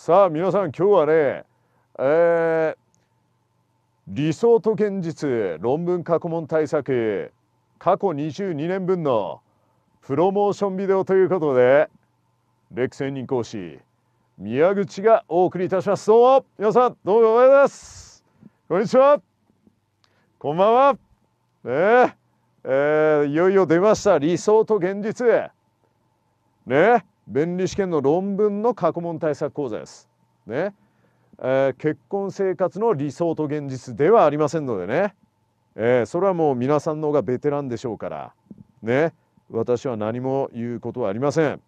さあ皆さん今日はね、えー、理想と現実論文過去問対策過去22年分のプロモーションビデオということでレク専任講師宮口がお送りいたしますどうも皆さんどうもおはようございますこんにちはこんばんはねええー、いよいよ出ました理想と現実ね弁理試験の論文の過去問対策講座です。ね、えー、結婚生活の理想と現実ではありませんのでね、えー、それはもう皆さんの方がベテランでしょうからね私は何も言うことはありません。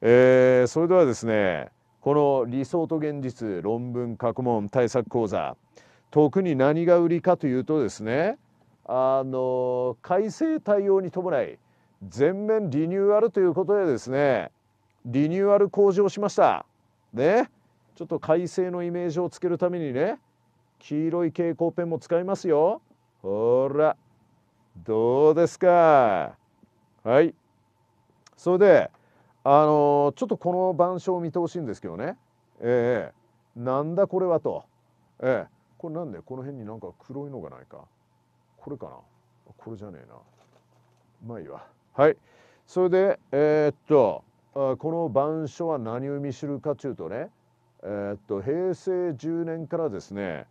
えー、それではですねこの理想と現実論文過去問対策講座特に何が売りかというとですねあの改正対応に伴い全面リニューアルということでですねリニューアル工事をしましたねちょっと快晴のイメージをつけるためにね黄色い蛍光ペンも使いますよほらどうですかはいそれであのちょっとこの板書を見てほしいんですけどねええー、なんだこれはとええー、これなんでこの辺になんか黒いのがないかこれかなこれじゃねえなまあいいわはいそれでえー、っとこの板書は何を意味するかというとね、えー、っと平成10年からですね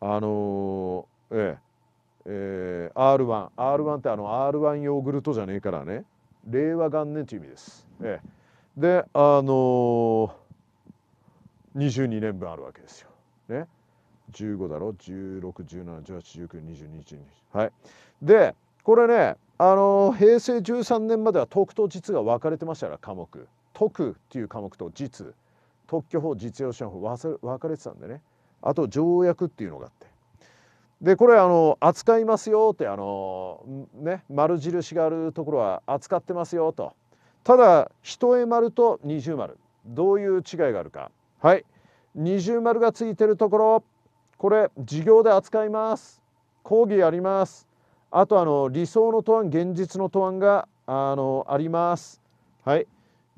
あのー、ええー、R1R1 ってあの R1 ヨーグルトじゃねえからね令和元年という意味です。ええ、であのー、22年分あるわけですよ。ね15だろ1617181922はい。でこれねあの平成13年までは特と実が分かれてましたから科目特っていう科目と実特許法実用支法分かれてたんでねあと条約っていうのがあってでこれあの扱いますよってあのね丸印があるところは扱ってますよとただ一重丸と二重丸どういう違いがあるかはい二重丸がついてるところこれ授業で扱います講義やりますあとあの理想の答案現実の答案があのあります。はい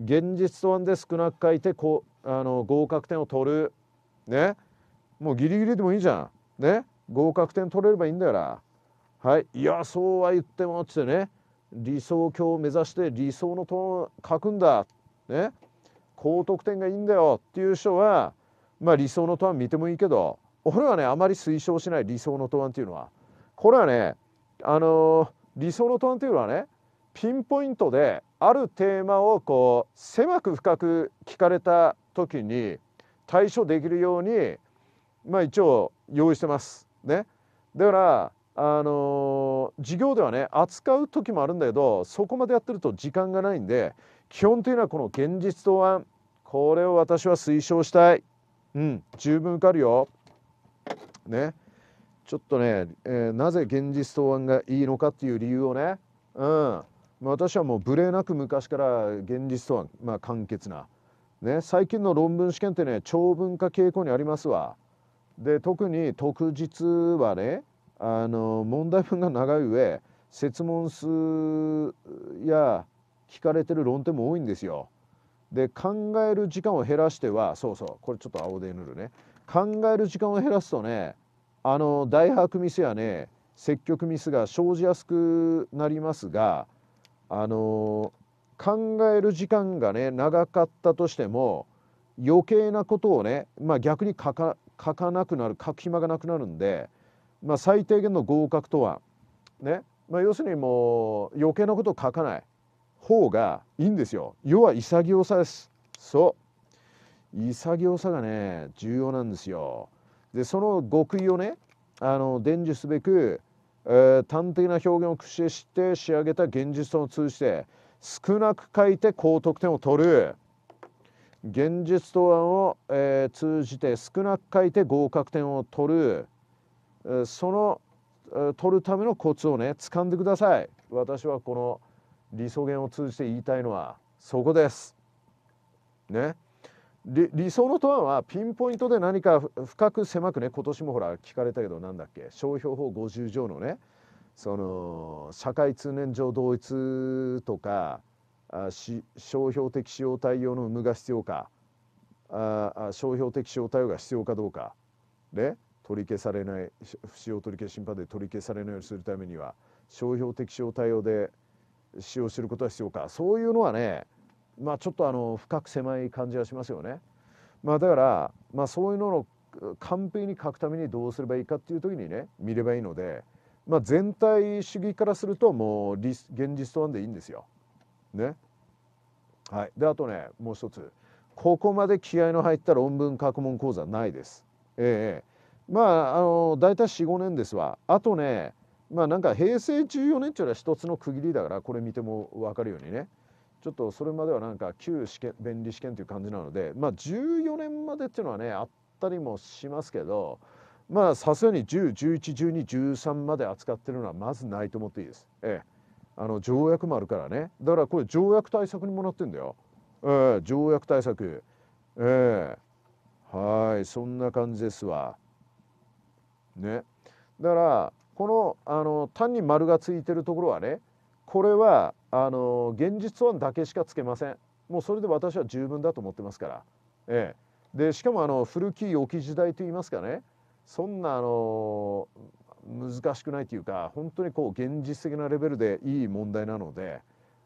現実答案で少なく書いてこうあの合格点を取るねもうギリギリでもいいじゃんね合格点取れればいいんだからはいいやそうは言ってもっつってね理想郷を目指して理想の答案を書くんだね高得点がいいんだよっていう人はまあ理想の答案見てもいいけど俺はねあまり推奨しない理想の答案っていうのはこれはねあの理想の答案というのはねピンポイントであるテーマをこう狭く深く聞かれた時に対処できるようにまあ一応用意してます。ね、だからあの授業ではね扱う時もあるんだけどそこまでやってると時間がないんで基本的にはこの現実答案これを私は推奨したい。うん十分受かるよ。ね。ちょっとね、えー、なぜ現実答案がいいのかっていう理由をね、うん、私はもう無礼なく昔から現実答案、まあ、簡潔な、ね、最近の論文試験ってね長文化傾向にありますわ。で特に特日はねあの問題文が長い上設問数や聞かれてる論点も多いんですよ。で考える時間を減らしてはそうそうこれちょっと青で塗るね考える時間を減らすとねあの大白ミスやね積極ミスが生じやすくなりますがあの考える時間がね長かったとしても余計なことをね、まあ、逆に書か書かなくなる書く暇がなくなるんで、まあ、最低限の合格とはね、まあ、要するにもう余計なことを書かない方がいいんですよ。要は潔さです。そう潔さがね重要なんですよ。でその極意をねあの伝授すべく、えー、端的な表現を駆使して仕上げた現実を通じて少なく書いて高得点を取る現実答案を、えー、通じて少なく書いて合格点を取る、えー、その、えー、取るためのコツをね掴んでください私はこの理想言を通じて言いたいのはそこですね。理想の答案はピンポイントで何か深く狭くね今年もほら聞かれたけどなんだっけ商標法50条のねその社会通念上同一とかあし商標的使用対応の有無が必要かあ商標的使用対応が必要かどうかで取り消されない不使用取り消し審判で取り消されないようにするためには商標的使用対応で使用することは必要かそういうのはねまあ、ちょっとあの深く狭い感じがしますよね。まあ、だから、まあ、そういうのを完璧に書くためにどうすればいいかっていう時にね見ればいいので、まあ、全体主義からするともう現実となんでいいんですよ。ね。はい、であとねもう一つここまで気合の入った論文学問講座ないです。ええー、まああの大体45年ですわ。あとねまあなんか平成14年っていうのは一つの区切りだからこれ見ても分かるようにね。ちょっとそれまではなんか旧試験便利試験という感じなのでまあ14年までっていうのはねあったりもしますけどまあさすがに10111213まで扱ってるのはまずないと思っていいです。ええ、あの条約もあるからねだからこれ条約対策にもなってんだよ。ええ、条約対策。ええ、はいそんな感じですわ。ね。だからこのあの単に丸がついてるところはねこれはあの現実案だけしかつけませんもうそれで私は十分だと思ってますから、ええ、でしかもあの古き良き時代といいますかねそんなあの難しくないというか本当にこう現実的なレベルでいい問題なので。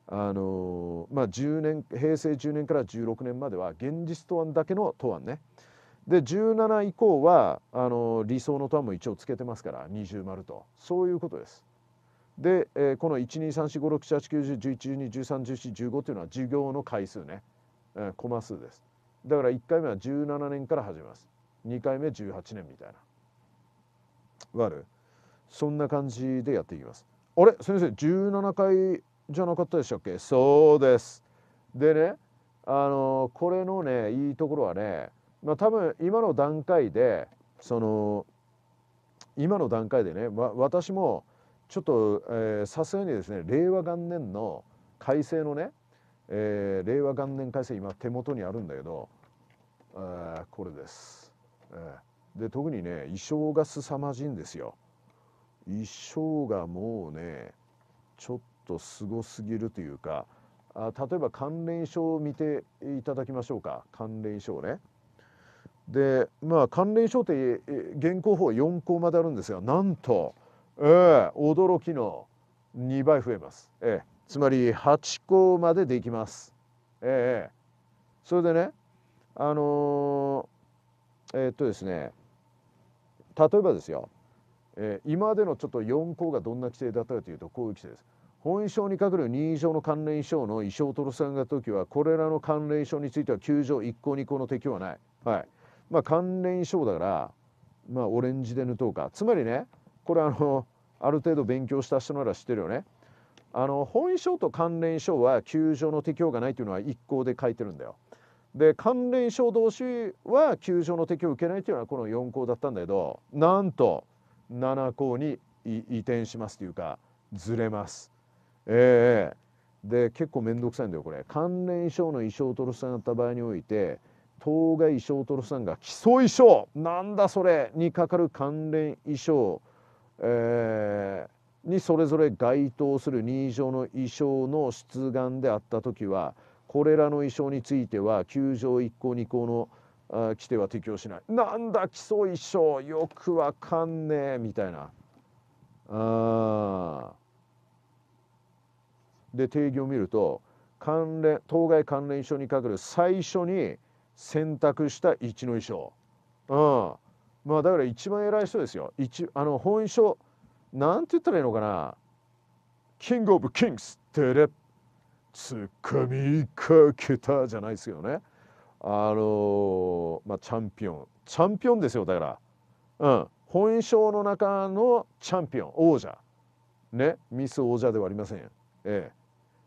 あのまあ、10年平成10年から16年までは現実答案だけの答案ねで17以降はあの理想の答案も一応つけてますから二重丸とそういうことです。で、えー、この123456789101112131415というのは授業の回数ね、えー、コマ数ですだから1回目は17年から始めます2回目18年みたいなわるそんな感じでやっていきますあれ先生17回じゃなかったでしたっけそうですでねあのこれのねいいところはね、まあ、多分今の段階でその今の段階でね、ま、私もちょっとさすがにですね令和元年の改正のね、えー、令和元年改正今手元にあるんだけど、えー、これです。えー、で特にね衣装が凄まじいんですよ。衣装がもうねちょっとすごすぎるというかあ例えば関連書を見ていただきましょうか関連書をね。でまあ関連書って現行法4項まであるんですがなんとえー、驚きの2倍増えます、えー、つまり8個までできます、えー、それでねあのー、えー、っとですね例えばですよ、えー、今までのちょっと4項がどんな規定だったかというとこういう規定です。本意書に係る任意書の関連書の意書を取り下げ時はこれらの関連書については9条1項2項の適用はない。はい、まあ関連書だからまあオレンジで塗とうかつまりねこれあのある程度勉強した人なら知ってるよね。あの本書と関連書は球場の適用がないというのは一項で書いてるんだよ。で関連書同士は球場の適用を受けないというのはこの4項だったんだけどなんと7項に移転しますというかずれます。えー、で結構面倒くさいんだよこれ関連賞の衣装トロさんだった場合において当該衣装トロさんが基礎衣装なんだそれにかかる関連衣装えー、にそれぞれ該当する認証の意匠の出願であった時はこれらの意匠については9条1項2項の規定は適用しないなんだ基礎意匠よくわかんねえみたいなあで定義を見ると関連当該関連書にかける最初に選択した一の意匠、うん、まあだから一番偉い人ですよ一あの本院書なんて言ったらいいのかなキングオブキングステレつッかみかけたじゃないですけどねあのまあチャンピオンチャンピオンですよだからうん本性の中のチャンピオン王者ねミス王者ではありませんええ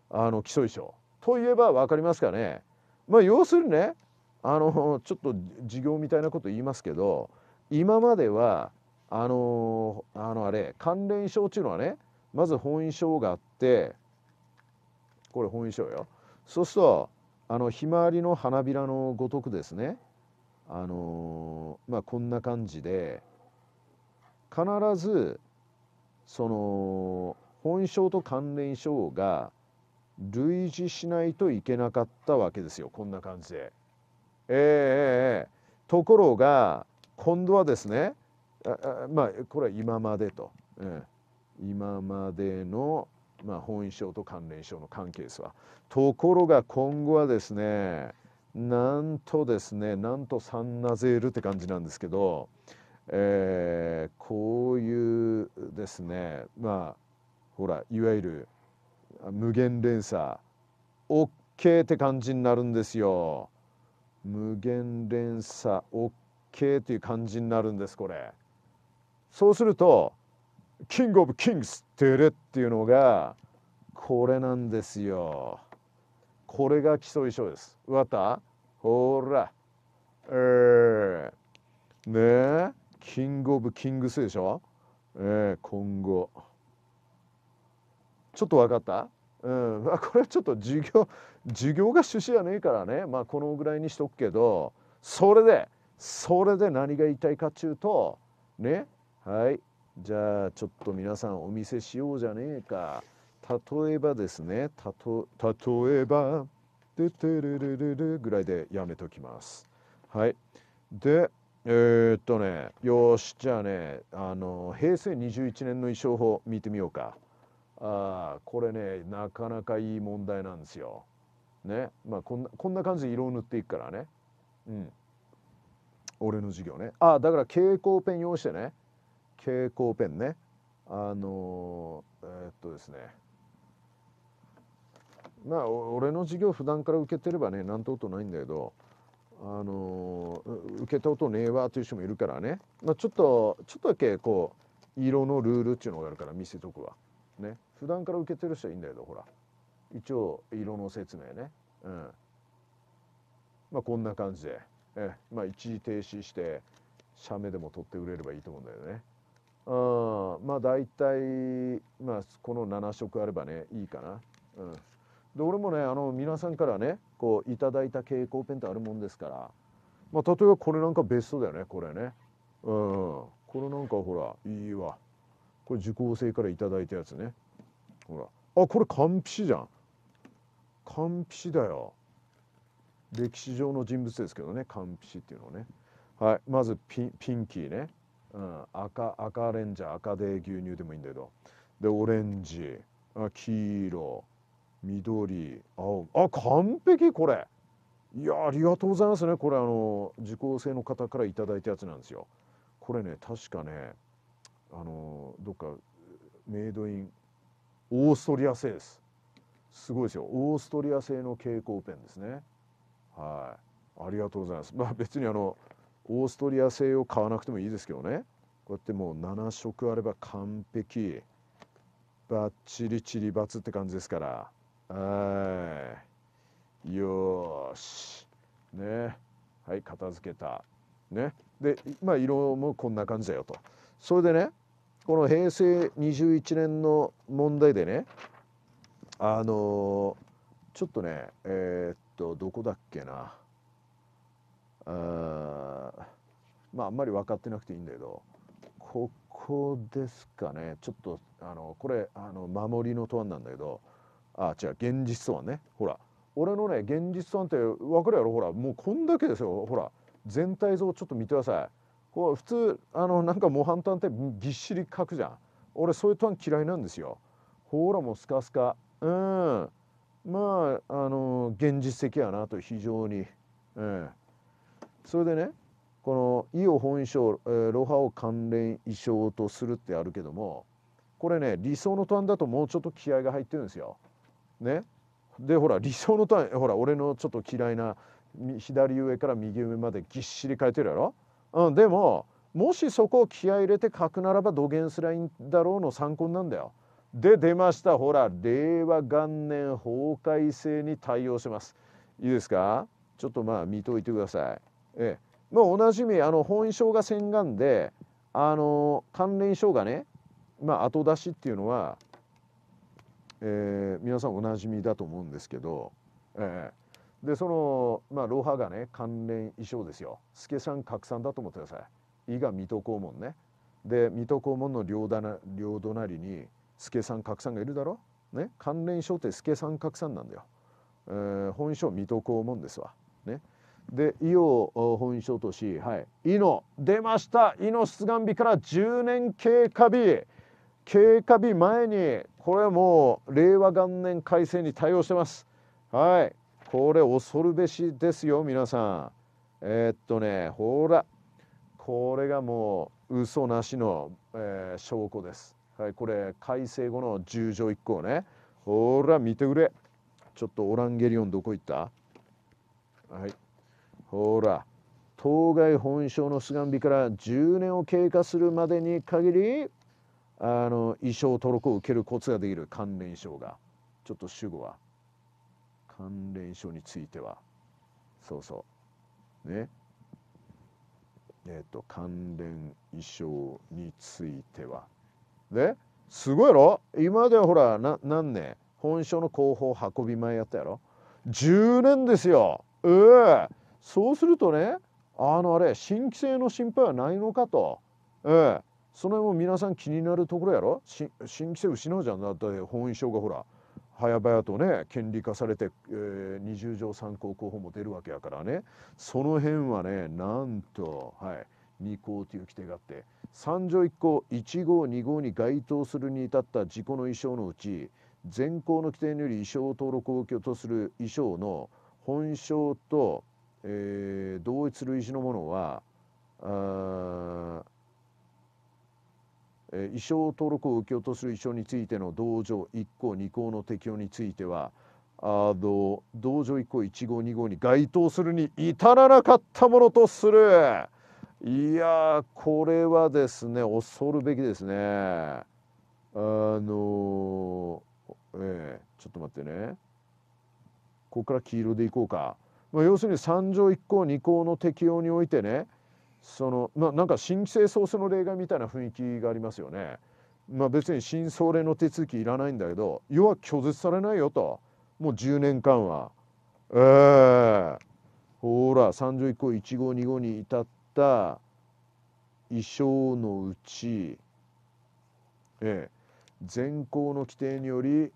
あの基礎衣装といえば分かりますかねまあ要するにねあのちょっと授業みたいなこと言いますけど今まではあのあのあれ関連症っていうのはねまず本院症があってこれ本院症よそうするとあのひまわりの花びらのごとくですねあのまあこんな感じで必ずその本症と関連症が類似しないといけなかったわけですよこんな感じで。えー、えー、ところが今度はですねあまあこれは今までと、今までの、まあ、本院症と関連症の関係ですわところが今後はですねなんとですねなんとサンナゼールって感じなんですけど、えー、こういうですねまあほらいわゆる無限連鎖 OK って感じになるんですよ。無限連鎖 OK 形という感じになるんですこれ。そうするとキングオブキングステレっていうのがこれなんですよ。これが基礎衣装です。わたほら。えー、ねえキングオブキングスでしょえー、今後。ちょっとわかったうん、まあ、これはちょっと授業授業が趣旨やねえからねまあこのぐらいにしとくけどそれでそれで何が言いたいかっちゅうとねはいじゃあちょっと皆さんお見せしようじゃねえか例えばですねたと例えばでてるるるるぐらいでやめときますはいでえー、っとねよしじゃあねあの平成21年の衣装法見てみようかあこれねなかなかいい問題なんですよねまあこんなこんな感じで色を塗っていくからねうん俺の授業ねあだから蛍光ペン用意してね蛍光ペンねあのえー、っとですねまあ俺の授業普段から受けてればね何とことないんだけどあの受けたことねえわという人もいるからね、まあ、ちょっとちょっとだけこう色のルールっていうのがあるから見せとくわね普段から受けてる人はいいんだけどほら一応色の説明ねうんまあこんな感じで。えまあ、一時停止して写メでも撮って売れればいいと思うんだよね。あまあ大体、まあ、この7色あればねいいかな。うん、で俺もねあの皆さんからねこういただいた蛍光ペンってあるもんですから、まあ、例えばこれなんかベストだよねこれね。うん、これなんかほらいいわこれ受講生から頂いたやつねほらあこれぴし、じゃんぴし、だよ歴史上の人物ですけどねピシっていうのはね、はい、まずピンピンキーね、うん、赤赤レンジャー赤で牛乳でもいいんだけどでオレンジ黄色緑青あ完璧これいやありがとうございますねこれあの受講生の方から頂いたやつなんですよこれね確かねあのどっかメイドインオーストリア製ですすごいですよオーストリア製の蛍光ペンですねはい、ありがとうございます。まあ、別にあのオーストリア製を買わなくてもいいですけどねこうやってもう7色あれば完璧バッチリチリバツって感じですからはいよしねはい片付けたねでまあ色もこんな感じだよとそれでねこの平成21年の問題でねあのー、ちょっとねえー、とどこだっけなあまああんまり分かってなくていいんだけどここですかねちょっとあのこれあの守りの答案なんだけどあ違う現実答案ねほら俺のね現実答案って分かるやろほらもうこんだけですよほら全体像ちょっと見てくださいこ普通あのなんか模範探偵ぎっしり書くじゃん俺そういう答案嫌いなんですよほらもうスカスカうんまああの現実的やなと非常に、えー、それでねこの「意を本意象」えー「ロハを関連意象とする」ってあるけどもこれね理想のタだともうちょっと気合が入ってるんですよ。ね、でほら理想のタほら俺のちょっと嫌いな左上から右上までぎっしり書いてるやろ。うん、でももしそこを気合入れて書くならば土幻すらいいんだろうの参考になんだよ。で出ましたほら令和元年法改正に対応しますいいですかちょっとまあ見といてくださいええまあ、おなじみあの本院省が洗顔であの関連省がねまあ後出しっていうのは、え皆さんおなじみだと思うんですけど、ええ、でそのまあ露派がね関連衣装ですよ助さん拡散だと思ってください伊賀水戸黄門ねで水戸黄門の両両隣に助さん格さんがいるだろ、ね、関連書って助さん格さんなんだよ、えー、本書水戸黄門ですわねで伊予本書とし、はい伊野出ました伊野出願日から10年経過日経過日前にこれもう令和元年改正に対応してますはいこれ恐るべしですよ皆さんえー、っとねほらこれがもう嘘なしの、えー、証拠ですはい、これ改正後の十条一項ねほら見てくれちょっとオランゲリオンどこ行ったはいほら当該本省の菅美から10年を経過するまでに限りあの遺装登録を受けるコツができる関連賞がちょっと主語は関連賞についてはそうそうねえっ、と関連遺装についてはですごいやろ今ではほら何年本書の広報運び前やったやろ10年ですよええー、そうするとねあのあれ新規性の心配はないのかとええー、その辺も皆さん気になるところやろ新規性失うじゃんだって本書がほら早々とね権利化されて、えー、二十条参考候補も出るわけやからねその辺はねなんとはい2項という規定があって3条1項1号2号に該当するに至った事故の衣装のうち全項の規定により衣装登録をうとする衣装の本性と、えー、同一類似のものはあ、えー、衣装登録を受け落とする衣装についての同条1項2項の適用についてはあ同条1項1号2号に該当するに至らなかったものとする。いやこれはですね恐るべきですねあのええちょっと待ってねここから黄色でいこうか、まあ、要するに3条1項2項の適用においてねそのまあなんか新規性創生の例外みたいな雰囲気がありますよね。まあ、別に新総例の手続きいらないんだけど要は拒絶されないよともう10年間は。ええー、ほら3条1項1号2号に至ってた衣装のうち、ええ、全項の規定により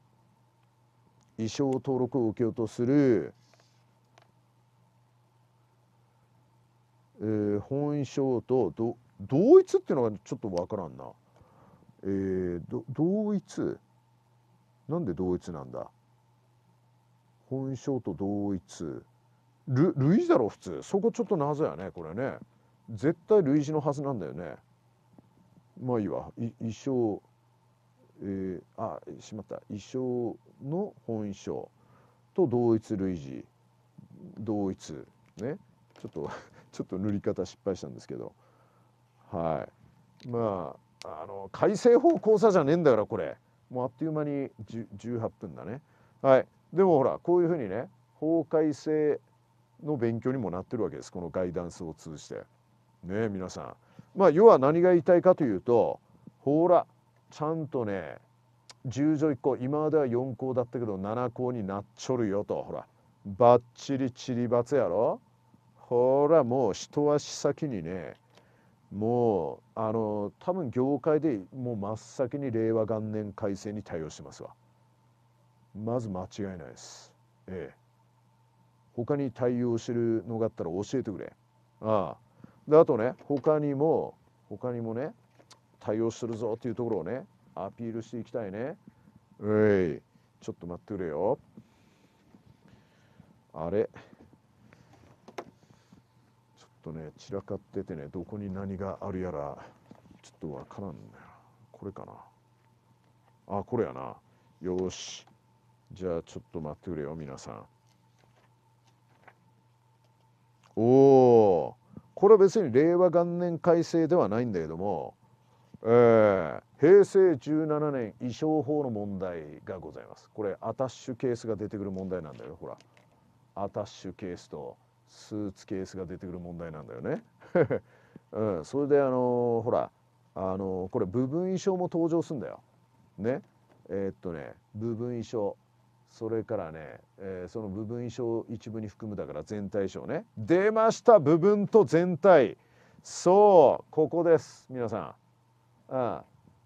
衣装登録を受けようとする、えー、本衣装とど同一っていうのがちょっと分からんな。えー、ど同一なんで同一なんだ本衣装と同一類似だろ普通そこちょっと謎やねこれね。絶対類似のはずなんだよねまあいいわ衣装えー、あしまった衣装の本衣装と同一類似同一ねちょっと ちょっと塗り方失敗したんですけどはいまああの改正法交差じゃねえんだからこれもうあっという間に18分だねはいでもほらこういうふうにね法改正の勉強にもなってるわけですこのガイダンスを通じて。ね皆さん。まあ要は何が言いたいかというとほらちゃんとね十条1項今までは4項だったけど7項になっちょるよとほらばっちりちりばつやろほらもう一足先にねもうあの多分業界でもう真っ先に令和元年改正に対応しますわまず間違いないですええ他に対応してるのがあったら教えてくれああであとね他にも他にもね対応するぞっていうところをねアピールしていきたいねういちょっと待ってくれよあれちょっとね散らかっててねどこに何があるやらちょっとわからんねこれかなあこれやなよしじゃあちょっと待ってくれよ皆さんおおこれは別に令和元年改正ではないんだけども、えー、平成17年衣装法の問題がございますこれアタッシュケースが出てくる問題なんだよほらアタッシュケースとスーツケースが出てくる問題なんだよね、うん、それであのー、ほらあのー、これ部分衣装も登場するんだよねえー、っとね部分衣装それからね、えー、その部分衣装一部に含むだから全体衣ね出ました部分と全体そうここです皆さん、うん、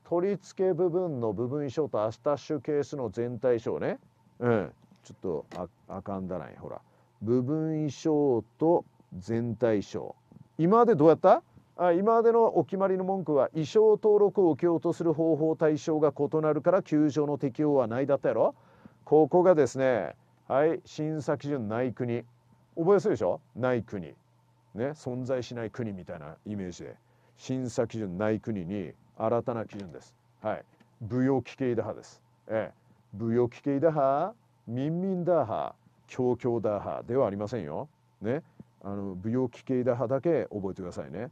取り付け部分の部分衣装とアスタッシュケースの全体衣ねうんちょっとああかんだないほら部分衣装と全体衣今までどうやったあ今までのお決まりの文句は衣装登録を受けようとする方法対象が異なるから球場の適用はないだったやろここがですねはい審査基準ない国覚えやすいでしょない国ね存在しない国みたいなイメージで審査基準ない国に新たな基準ですはい武用危系打破です、ええ、武用危系打破民民打破強強打破ではありませんよねあの武用危系打破だけ覚えてくださいね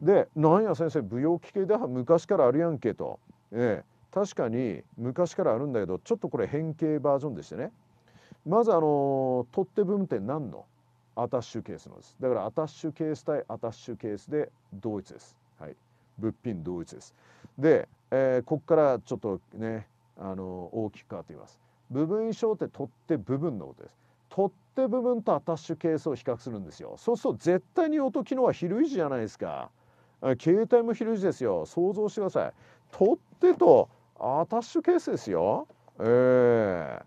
でなんや先生武用危系打破昔からあるやんけとええ確かに昔からあるんだけどちょっとこれ変形バージョンでしてねまずあの取っ手部分って何のアタッシュケースのですだからアタッシュケース対アタッシュケースで同一です、はい、物品同一ですで、えー、ここからちょっとねあの大きく変わっています部分衣装って取っ手部分のことです取っ手部分とアタッシュケースを比較するんですよそうすると絶対に音機能は比類似じゃないですか携帯もるい似ですよ想像してください取っ手とアタッシュケースですよ。ええ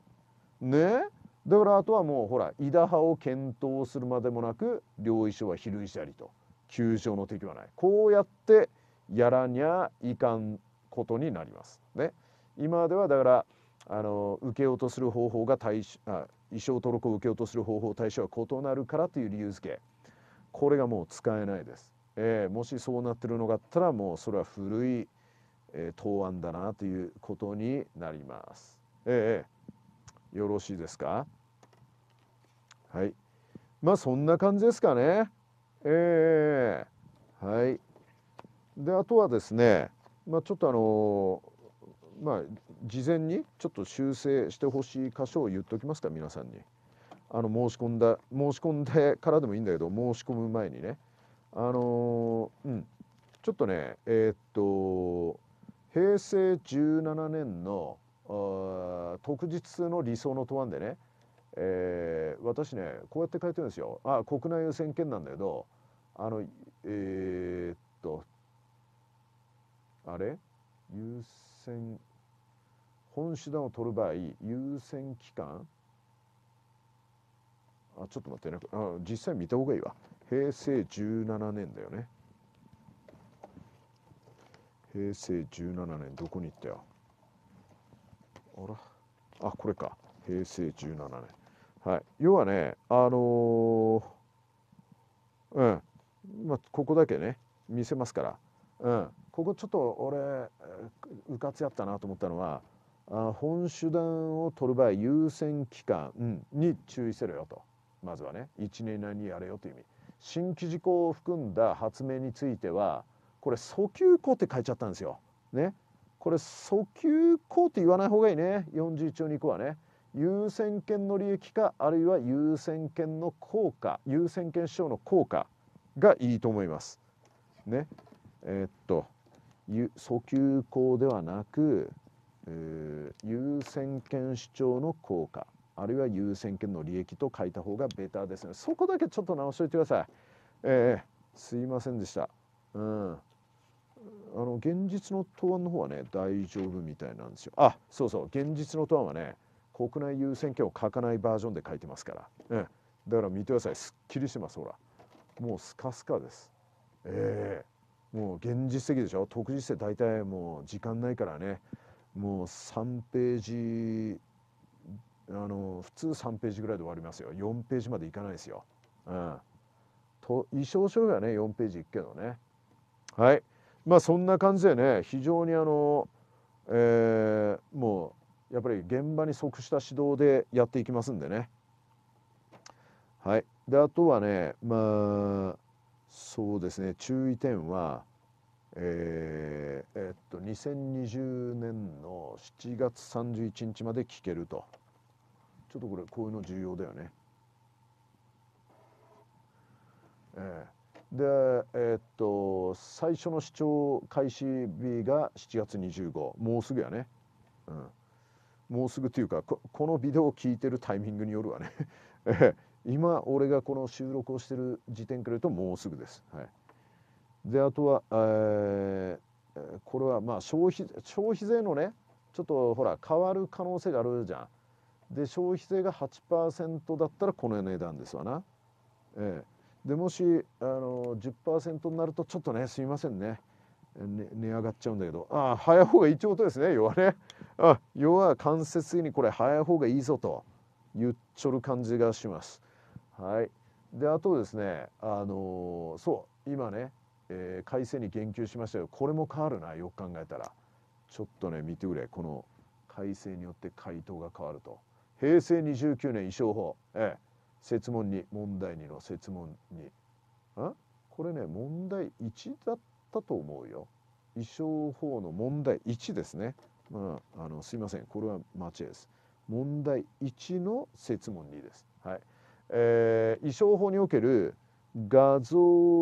ー、ねだからあとはもうほらイ田派を検討するまでもなく領衣書は比類者ありと急所の敵はないこうやってやらにゃいかんことになります。ね、今ではだからあの受けようとする方法が対あ衣装登録を受けようとする方法対象は異なるからという理由付けこれがもう使えないです。えー、もしそうなってるのがあったらもうそれは古いえ答案だなということになります。ええ、よろしいですかはい。まあそんな感じですかね。ええはい。であとはですね、まあ、ちょっとあのまあ事前にちょっと修正してほしい箇所を言っておきますか皆さんに。あの申し込んだ申し込んでからでもいいんだけど申し込む前にねあのうんちょっとねえー、っと平成17年の特日の理想の答案でね、えー、私ねこうやって書いてるんですよ。あ国内予選権なんだけどあのえー、っとあれ優先本手段を取る場合優先期間あちょっと待ってねあ実際見た方がいいわ平成17年だよね。平成17年どこに行ったよあらあこれか平成17年はい要はねあのー、うんまあここだけね見せますからうんここちょっと俺うかつやったなと思ったのはあ本手段を取る場合優先期間、うん、に注意せろよとまずはね1年以内にやれよという意味新規事項を含んだ発明についてはこれ訴求項って書いちゃったんですよ。ね、これ訴求項って言わない方がいいね41条に行くはね。優先権の利益かあるいは優先権の効果優先権主張の効果がいいと思います。ね、えー、っと訴求項ではなく、えー、優先権主張の効果あるいは優先権の利益と書いた方がベターですねそこだけちょっと直しといてください。えー、すいませんでした。うんあの現実の答案の方はね大丈夫みたいなんですよ。あそうそう現実の答案はね国内優先権を書かないバージョンで書いてますから、うん、だから見てくださいすっきりしてますほらもうスカスカです。えー、もう現実的でしょ特実って大体もう時間ないからねもう3ページあの普通3ページぐらいで終わりますよ4ページまでいかないですよ。うん、と衣装書がね4ページいくけどね。はいまあそんな感じでね非常にあの、えー、もうやっぱり現場に即した指導でやっていきますんでね。はい、であとはねまあそうですね注意点は、えー、えっと2020年の7月31日まで聞けるとちょっとこれこういうの重要だよね。ええーでえー、っと最初の視聴開始日が7月25もうすぐやね、うん、もうすぐというかこのビデオを聞いてるタイミングによるわね 今俺がこの収録をしてる時点から言うともうすぐです。はい、であとは、えー、これはまあ消費消費税のねちょっとほら変わる可能性があるじゃん。で消費税が8%だったらこの値段ですわな。ええーでもしあの10%になるとちょっとねすみませんねね値上がっちゃうんだけどああ早い方がいいってことですね要はねあ要は間接的にこれ早い方がいいぞと言っちょる感じがします。はい、であとですねあのそう今ね、えー、改正に言及しましたけどこれも変わるなよく考えたらちょっとね見てくれこの改正によって回答が変わると平成29年衣装法、ええ、設問に問題2の設問にあこれね問題1だったと思うよ衣装法の問題1ですね、まあ、あのすいませんこれは間違いです問題1の設問2です、はいえー、衣装法における画像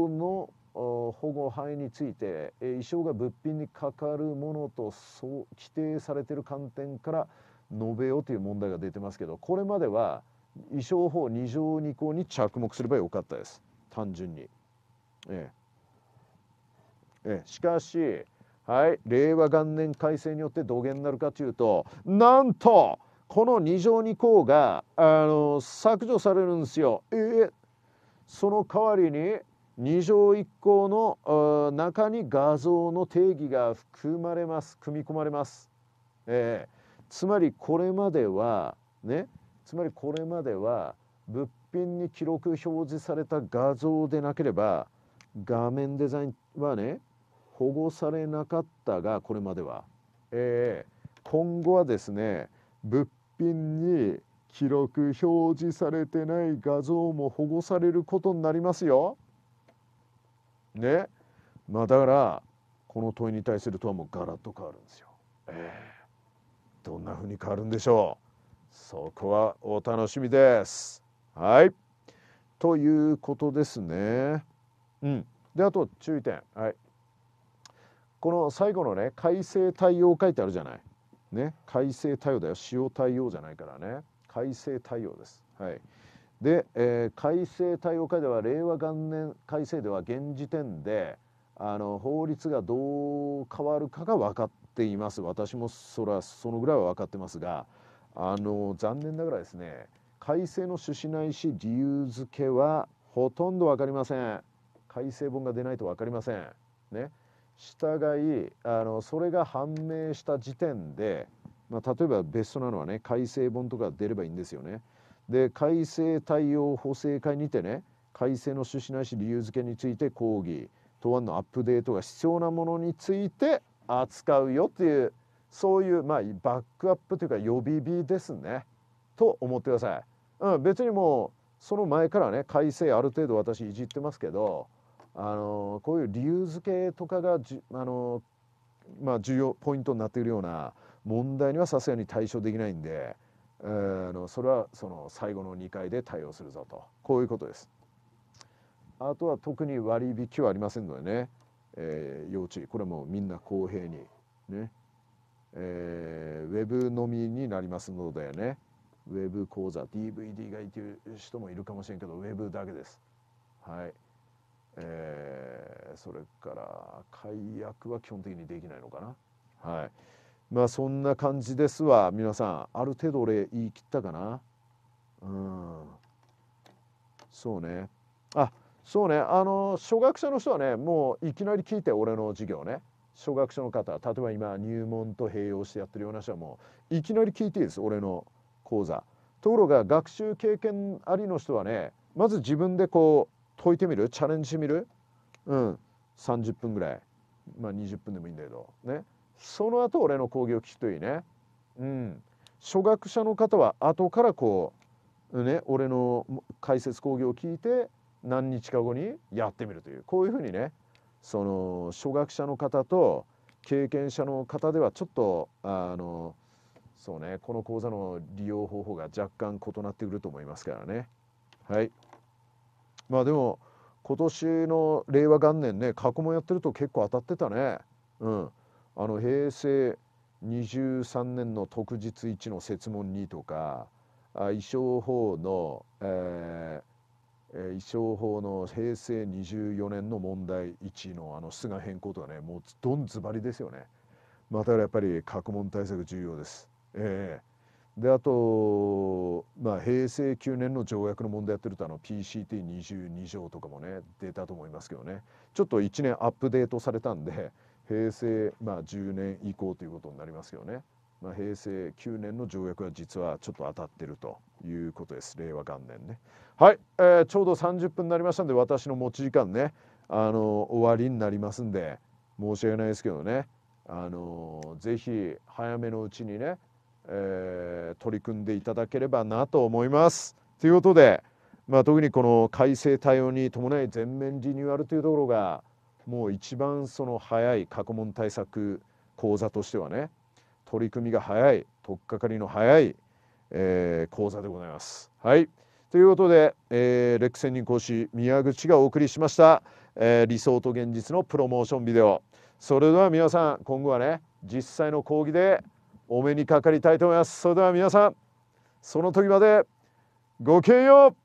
の保護範囲について衣装が物品にかかるものとそう規定されている観点から述べようという問題が出てますけどこれまでは意象法二条二項に着目すればよかったです単純に。ええええ、しかし、はい、令和元年改正によって土下になるかというとなんとこの二条二項があの削除されるんですよ。ええ、その代わりに二条一項の中に画像の定義が含まれます組み込まれます。ええ、つまりこれまではねつまりこれまでは物品に記録表示された画像でなければ画面デザインはね保護されなかったがこれまでは、えー、今後はですね物品に記録表示されてない画像も保護されることになりますよ。ね。まあだからこの問いに対するとはもうガラッと変わるんですよ。えー、どんなふうに変わるんでしょうそこはお楽しみです。はい。ということですね。うん。で、あと注意点。はい。この最後のね、改正対応書いてあるじゃない。ね、改正対応だよ。使用対応じゃないからね。改正対応です。はい。で、えー、改正対応会では令和元年改正では現時点であの法律がどう変わるかが分かっています私もそれはそのぐらいは分かってますがあの残念ながらですね改正の趣旨ないし理由付けはほとんど分かりません改正本が出ないと分かりませんね従いあのそれが判明した時点で、まあ、例えばベストなのはね改正本とか出ればいいんですよねで改正対応補正会にてね改正の趣旨ないし理由付けについて講義答案のアップデートが必要なものについて扱うよっていうそういう、まあ、バックアップというか予備日ですねと思ってください。うん、別にもうその前からね改正ある程度私いじってますけど、あのこういう理由付けとかがじ、あのまあ、重要ポイントになっているような問題にはさすがに対処できないんで、えー、のそれはその最後の2回で対応するぞとこういうことです。あとは特に割引はありませんのでね、えー、要注意これもみんな公平にねえー、ウェブのみになりますのでねウェブ講座 DVD がいてう人もいるかもしれんけどウェブだけです。はいえー、それから解約は基本的にできないのかな。はいまあそんな感じですわ皆さんある程度俺言い切ったかなうんそうねあそうねあの初学者の人はねもういきなり聞いて俺の授業ね小学生の方例えば今入門と併用してやってるような人はもういきなり聞いていいです俺の講座。ところが学習経験ありの人はねまず自分でこう解いてみるチャレンジしてみる、うん、30分ぐらい、まあ、20分でもいいんだけどねその後俺の講義を聞くといいね。うん、初学者の方は後からこう、ね、俺の解説講義を聞いて何日か後にやってみるというこういうふうにねその初学者の方と経験者の方ではちょっとあのそうねこの講座の利用方法が若干異なってくると思いますからねはいまあでも今年の令和元年ね過去もやってると結構当たってたねうんあの平成23年の特日1の設問2とかあ衣装法の、えー、えー、衣装法の平成24年の問題1のあの出願変更とかねもうどんずばりですよね。またやっぱり核問対策重要です。えー、であと、まあ、平成9年の条約の問題やってるとあの PCT22 条とかもね出たと思いますけどねちょっと1年アップデートされたんで平成、まあ、10年以降ということになりますけどね。まあ、平成9年の条約は実はちょっと当たってるということです令和元年ね。はい、えー、ちょうど30分になりましたんで私の持ち時間ねあの終わりになりますんで申し訳ないですけどねあのぜひ早めのうちにね、えー、取り組んでいただければなと思います。ということで、まあ、特にこの改正対応に伴い全面リニューアルというところがもう一番その早い過去問対策講座としてはね取り組みが早い取っかかりの早い、えー、講座でございます。はいということで、えー、レック専任講師宮口がお送りしました、えー、理想と現実のプロモーションビデオそれでは皆さん今後はね実際の講義でお目にかかりたいと思いますそれでは皆さんその時までごきげんよう